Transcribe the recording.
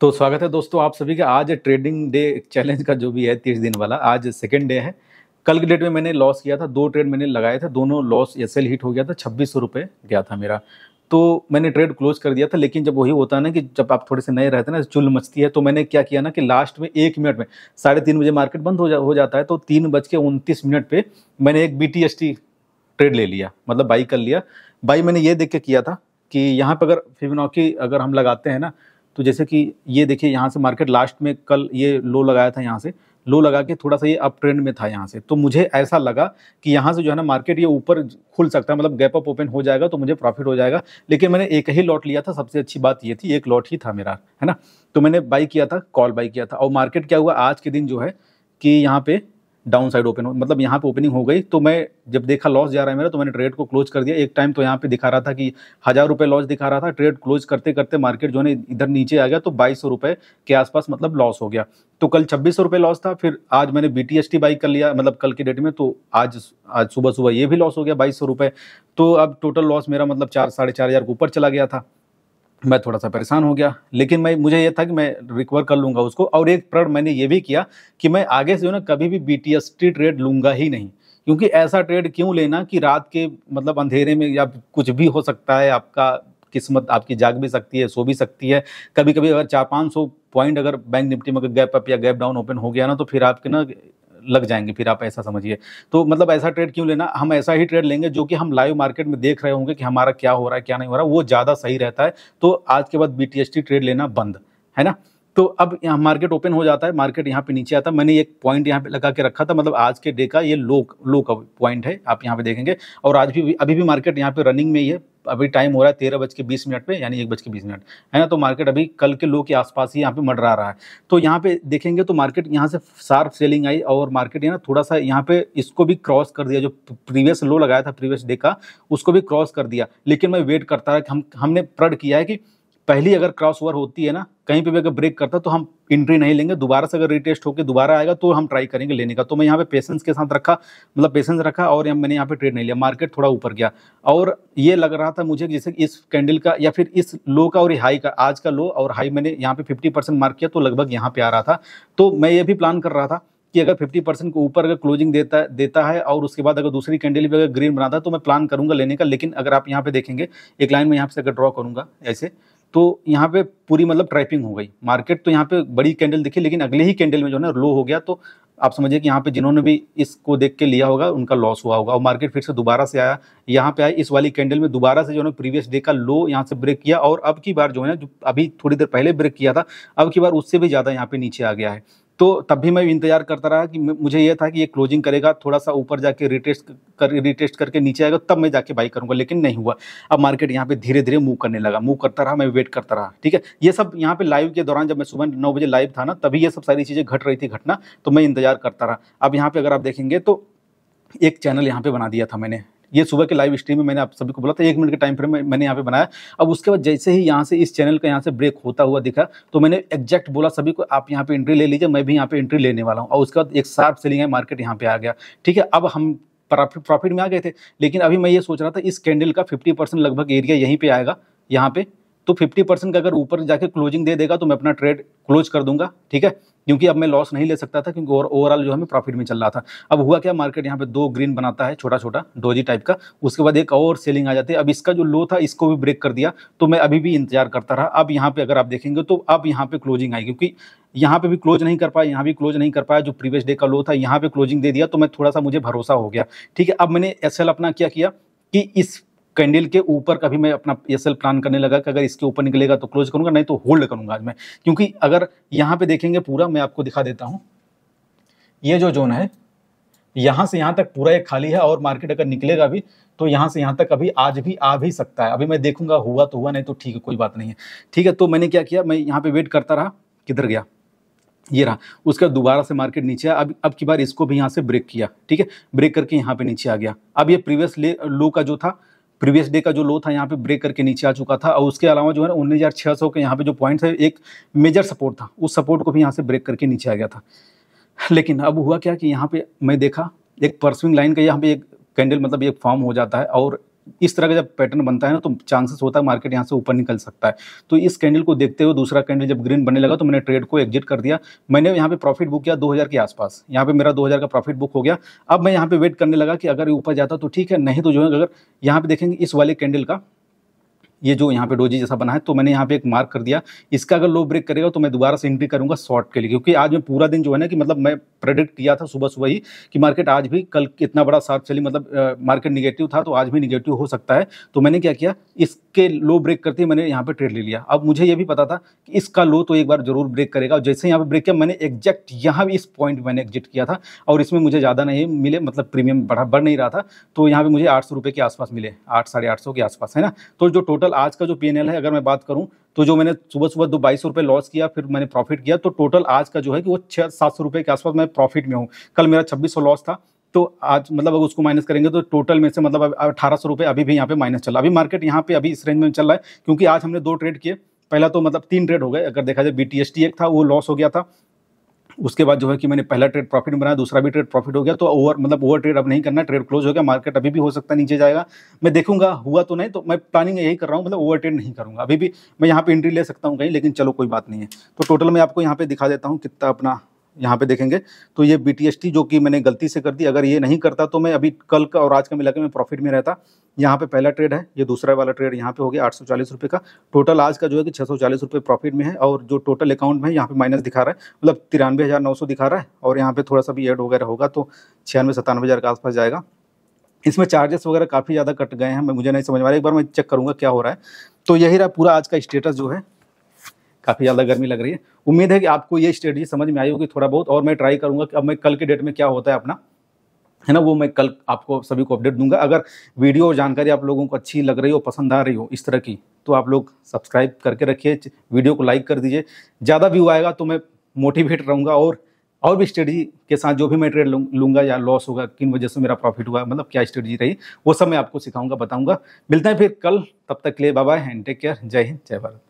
तो स्वागत है दोस्तों आप सभी का आज ट्रेडिंग डे चैलेंज का जो भी है तीस दिन वाला आज सेकेंड डे है कल के डेट में मैंने लॉस किया था दो ट्रेड मैंने लगाए थे दोनों लॉस या सेल हिट हो गया था छब्बीस सौ रुपये गया था मेरा तो मैंने ट्रेड क्लोज कर दिया था लेकिन जब वही होता है ना कि जब आप थोड़े से नए रहते हैं ना चुल मचती है तो मैंने क्या किया ना कि लास्ट में एक मिनट में साढ़े तीन बजे मार्केट बंद हो जा हो जाता है तो तीन बज के उनतीस मिनट पर मैंने एक बी ट्रेड ले लिया मतलब बाई कर लिया बाई मैंने ये देख के किया था कि यहाँ पर अगर फिवनौकी अगर हम लगाते हैं ना तो जैसे कि ये देखिए यहाँ से मार्केट लास्ट में कल ये लो लगाया था यहाँ से लो लगा के थोड़ा सा ये अप ट्रेंड में था यहाँ से तो मुझे ऐसा लगा कि यहाँ से जो है ना मार्केट ये ऊपर खुल सकता है मतलब गैप अप ओपन हो जाएगा तो मुझे प्रॉफिट हो जाएगा लेकिन मैंने एक ही लॉट लिया था सबसे अच्छी बात ये थी एक लॉट ही था मेरा है ना तो मैंने बाई किया था कॉल बाई किया था और मार्केट क्या हुआ आज के दिन जो है कि यहाँ पे डाउन साइड ओपन हो मतलब यहाँ पे ओपनिंग हो गई तो मैं जब देखा लॉस जा रहा है मेरा तो मैंने ट्रेड को क्लोज कर दिया एक टाइम तो यहाँ पे दिखा रहा था कि हज़ार रुपये लॉस दिखा रहा था ट्रेड क्लोज करते करते मार्केट जो है इधर नीचे आ गया तो बाईस सौ के आसपास मतलब लॉस हो गया तो कल छब्बीस सौ लॉस था फिर आज मैंने बी टी बाई कर लिया मतलब कल के डेट में तो आज आज सुबह सुबह ये भी लॉस हो गया बाईस सौ तो अब टोटल लॉस मेरा मतलब चार साढ़े चार हज़ार के ऊपर चला गया था मैं थोड़ा सा परेशान हो गया लेकिन मैं मुझे ये था कि मैं रिकवर कर लूँगा उसको और एक प्रण मैंने ये भी किया कि मैं आगे से जो ना कभी भी B T S T trade लूँगा ही नहीं क्योंकि ऐसा ट्रेड क्यों लेना कि रात के मतलब अंधेरे में या कुछ भी हो सकता है आपका किस्मत आपकी जाग भी सकती है सो भी सकती है कभी कभी अगर चार पाँच सौ पॉइंट अगर बैंक निफ्टी में गैप अप या गैप डाउन ओपन हो गया ना तो फिर आपके ना लग जाएंगे फिर आप ऐसा समझिए तो मतलब ऐसा ट्रेड क्यों लेना हम ऐसा ही ट्रेड लेंगे जो कि हम लाइव मार्केट में देख रहे होंगे कि हमारा क्या हो रहा है क्या नहीं हो रहा है वो ज़्यादा सही रहता है तो आज के बाद बी ट्रेड लेना बंद है ना तो अब यहाँ मार्केट ओपन हो जाता है मार्केट यहाँ पे नीचे आता है मैंने एक पॉइंट यहाँ पे लगा के रखा था मतलब आज के डे का ये लो लो का पॉइंट है आप यहाँ पे देखेंगे और आज भी अभी भी मार्केट यहाँ पे रनिंग में ही है अभी टाइम हो रहा है तेरह बज के बीस मिनट पे यानी एक बज के बीस मिनट है ना तो मार्केट अभी कल के लो के आसपास ही यहाँ पे मडरा रहा है तो यहाँ पे देखेंगे तो मार्केट यहाँ से शार्प सेलिंग आई और मार्केट है ना थोड़ा सा यहाँ पे इसको भी क्रॉस कर दिया जो प्रीवियस लो लगाया था प्रीवियस डे का उसको भी क्रॉस कर दिया लेकिन मैं वेट करता रहा कि हम हमने प्रड किया है कि पहली अगर क्रॉस ओवर होती है ना कहीं पे भी अगर ब्रेक करता तो हम एंट्री नहीं लेंगे दोबारा से अगर रिटेस्ट होकर दोबारा आएगा तो हम ट्राई करेंगे लेने का तो मैं यहाँ पे पेशेंस के साथ रखा मतलब पेशेंस रखा और मैंने यहाँ पे ट्रेड नहीं लिया मार्केट थोड़ा ऊपर गया और ये लग रहा था मुझे जैसे इस कैंडल का या फिर इस लो का और हाई का आज का लो और हाई मैंने यहाँ पे फिफ्टी मार्क किया तो लगभग यहाँ पे आ रहा था तो मैं ये भी प्लान कर रहा था कि अगर 50 परसेंट के ऊपर अगर क्लोजिंग देता देता है और उसके बाद अगर दूसरी कैंडल भी अगर ग्रीन बनाता है तो मैं प्लान करूंगा लेने का लेकिन अगर आप यहाँ पे देखेंगे एक लाइन में यहाँ से अगर ड्रॉ करूंगा ऐसे तो यहाँ पे पूरी मतलब ट्रैपिंग हो गई मार्केट तो यहाँ पे बड़ी कैंडल दिखी लेकिन अगले ही कैंडल में जो है ना लो हो गया तो आप समझिए कि यहाँ पे जिन्होंने भी इसको देख के लिया होगा उनका लॉस हुआ होगा और मार्केट फिर से दोबारा से आया यहाँ पे आया इस वाली कैंडल में दोबारा से जो है प्रीवियस डे का लो यहाँ से ब्रेक किया और अब की बार जो है ना जो अभी थोड़ी देर पहले ब्रेक किया था अब की बार उससे भी ज़्यादा यहाँ पे नीचे आ गया है तो तब भी मैं इंतजार करता रहा कि मुझे यह था कि ये क्लोजिंग करेगा थोड़ा सा ऊपर जाके रिटेस्ट कर रिटेस्ट करके नीचे आएगा तब मैं जाके बाई करूंगा लेकिन नहीं हुआ अब मार्केट यहाँ पे धीरे धीरे मूव करने लगा मूव करता रहा मैं वेट करता रहा ठीक है ये सब यहाँ पे लाइव के दौरान जब मैं सुबह नौ बजे लाइव था ना तभी ये सब सारी चीज़ें घट रही थी घटना तो मैं इंतजार करता रहा अब यहाँ पे अगर आप देखेंगे तो एक चैनल यहाँ पे बना दिया था मैंने ये सुबह के लाइव स्ट्रीम में मैंने आप सभी को बोला था एक मिनट के टाइम फ्रेम में मैंने यहाँ पे बनाया अब उसके बाद जैसे ही यहाँ से इस चैनल का यहाँ से ब्रेक होता हुआ दिखा तो मैंने एक्जैक्ट बोला सभी को आप यहाँ पे एंट्री ले लीजिए मैं भी यहाँ पे एंट्री लेने वाला हूँ और उसके बाद एक शार्प सेलिंग है मार्केट यहाँ पे आ गया ठीक है अब हम प्रॉफिट प्रॉफिट में आ गए थे लेकिन अभी मैं ये सोच रहा था इस कैंडल का फिफ्टी लगभग एरिया यहीं पर आएगा यहाँ पे तो 50 परसेंट अगर ऊपर जाके क्लोजिंग दे देगा तो मैं अपना ट्रेड क्लोज कर दूंगा ठीक है क्योंकि अब मैं लॉस नहीं ले सकता था क्योंकि ओवरऑल जो हमें प्रॉफिट में चल रहा था अब हुआ क्या मार्केट यहाँ पे दो ग्रीन बनाता है छोटा छोटा डोजी टाइप का उसके बाद एक और सेलिंग आ जाती है अब इसका जो लो था इसको भी ब्रेक कर दिया तो मैं अभी भी इंतजार करता रहा अब यहाँ पे अगर आप देखेंगे तो अब यहाँ पे क्लोजिंग आई क्योंकि यहाँ पे भी क्लोज नहीं कर पाया यहाँ भी क्लोज नहीं कर पाया जो प्रीवियस डे का लो था यहाँ पे क्लोजिंग दे दिया तो मैं थोड़ा सा मुझे भरोसा हो गया ठीक है अब मैंने एस अपना क्या किया कि इस कैंडल के ऊपर कभी मैं अपना एस सेल प्लान करने लगा कि अगर इसके ऊपर निकलेगा तो क्लोज करूंगा नहीं तो होल्ड करूंगा आज मैं क्योंकि अगर यहाँ पे देखेंगे पूरा मैं आपको दिखा देता हूँ ये जो जोन है यहाँ से यहाँ तक पूरा एक खाली है और मार्केट अगर निकलेगा भी तो यहाँ से यहाँ तक अभी आज भी आ भी सकता है अभी मैं देखूंगा हुआ तो हुआ नहीं तो ठीक है कोई बात नहीं है ठीक है तो मैंने क्या किया मैं यहाँ पे वेट करता रहा किधर गया ये रहा उसके बाद दोबारा से मार्केट नीचे आया अब अब की बार इसको भी यहाँ से ब्रेक किया ठीक है ब्रेक करके यहाँ पे नीचे आ गया अब ये प्रीवियस लो का जो था प्रीवियस डे का जो लो था यहाँ पे ब्रेक करके नीचे आ चुका था और उसके अलावा जो है उन्नीस हज़ार छः सौ के यहाँ पे जो पॉइंट है एक मेजर सपोर्ट था उस सपोर्ट को भी यहाँ से ब्रेक करके नीचे आ गया था लेकिन अब हुआ क्या कि यहाँ पे मैं देखा एक परस्विंग लाइन का यहाँ पे एक कैंडल मतलब एक फॉर्म हो जाता है और इस तरह का जब पैटर्न बनता है ना तो चांसेस होता है मार्केट यहाँ से ऊपर निकल सकता है तो इस कैंडल को देखते हुए दूसरा कैंडल जब ग्रीन बनने लगा तो मैंने ट्रेड को एग्जिट कर दिया मैंने यहाँ पे प्रॉफिट बुक किया 2000 के आसपास यहाँ पे मेरा 2000 का प्रॉफिट बुक हो गया अब मैं यहाँ पे वेट करने लगा कि अगर ऊपर जाता तो ठीक है नहीं तो जो है अगर यहाँ पे देखेंगे इस वाले कैंडल का ये जो यहाँ पे डोजी जैसा बना है तो मैंने यहाँ पे एक मार्क कर दिया इसका अगर लो ब्रेक करेगा तो मैं दोबारा से एंट्री करूँगा शॉर्ट के लिए क्योंकि आज मैं पूरा दिन जो है ना कि मतलब मैं प्रेडिक्ट किया था सुबह सुबह ही कि मार्केट आज भी कल इतना बड़ा साथ चली मतलब मार्केट निगेटिव था तो आज भी निगेटिव हो सकता है तो मैंने क्या किया इसके लो ब्रेक करते ही मैंने यहाँ पर ट्रेड ले लिया अब मुझे ये भी पता था कि इसका लो तो एक बार जरूर ब्रेक करेगा और जैसे यहाँ पर ब्रेक किया मैंने एग्जैक्ट यहाँ भी इस पॉइंट मैंने एग्जिट किया था और इसमें मुझे ज़्यादा नहीं मिले मतलब प्रीमियम बढ़ा बढ़ नहीं रहा था तो यहाँ पर मुझे आठ के आसपास मिले आठ साढ़े के आसपास है ना तो जो टोटल टोटल आज का जो पी है अगर मैं बात करूँ तो जो मैंने सुबह सुबह दो बाईस रुपये लॉस किया फिर मैंने प्रॉफिट किया तो टोटल आज का जो है कि वो छः सात सौ रुपये के आसपास मैं प्रॉफिट में हूँ कल मेरा छब्बीस सौ लॉस था तो आज मतलब अगर उसको माइनस करेंगे तो टोटल में से मतलब अठारह सौ रुपये अभी भी यहाँ पे माइनस चला अभी मार्केट यहाँ पे अभी इस रेंज में चल रहा है क्योंकि आज हमने दो ट्रेड किए पहला तो मतलब तीन ट्रेड हो गए अगर देखा जाए बी एक था वो लॉस हो गया था उसके बाद जो है कि मैंने पहला ट्रेड प्रॉफिट बनाया दूसरा भी ट्रेड प्रॉफिट हो गया तो ओवर मतलब ओवर ट्रेड अब नहीं करना ट्रेड क्लोज हो गया मार्केट अभी भी हो सकता है नीचे जाएगा मैं देखूंगा हुआ तो नहीं तो मैं प्लानिंग यही कर रहा हूँ मतलब ओवर ट्रेड नहीं करूँगा अभी भी मैं यहाँ पर एंट्री ले सकता हूँ कहीं लेकिन चलो कोई बात नहीं है तो टोटल मैं आपको यहाँ पर दिखा देता हूँ कितना अपना यहाँ पे देखेंगे तो ये बी जो कि मैंने गलती से कर दी अगर ये नहीं करता तो मैं अभी कल का और आज का मिला के मैं प्रॉफिट में रहता यहाँ पे पहला ट्रेड है ये दूसरा वाला ट्रेड यहाँ पे हो गया आठ रुपए का टोटल आज का जो है कि छः रुपए प्रॉफिट में है और जो टोटल अकाउंट में यहाँ पे माइनस दिखा रहा है मतलब तिरानवे दिखा रहा है और यहाँ पे थोड़ा सा भी एड वगैरह होगा तो छियानवे सतानवे हज़ार के आसपास जाएगा इसमें चार्जेस वगैरह काफ़ी ज़्यादा कट गए हैं मैं मुझे नहीं समझ में आ रहा एक बार मैं चेक करूँगा क्या हो रहा है तो यही रहा पूरा आज का स्टेटस जो है काफ़ी ज़्यादा गर्मी लग रही है उम्मीद है कि आपको ये स्ट्रेटजी समझ में आई होगी थोड़ा बहुत और मैं ट्राई करूँगा कि अब मैं कल के डेट में क्या होता है अपना है ना वो मैं कल आपको सभी को अपडेट दूंगा अगर वीडियो और जानकारी आप लोगों को अच्छी लग रही हो पसंद आ रही हो इस तरह की तो आप लोग सब्सक्राइब करके रखिए वीडियो को लाइक कर दीजिए ज़्यादा व्यू आएगा तो मैं मोटिवेट रहूँगा और और भी स्ट्रेटजी के साथ जो भी मैं ट्रेड लूँगा या लॉस होगा किन वजह से मेरा प्रॉफिट हुआ मतलब क्या स्ट्रेटजी रही वो सब मैं आपको सिखाऊंगा बताऊँगा मिलते हैं फिर कल तब तक के लिए बाय एंड टेक केयर जय हिंद जय भारत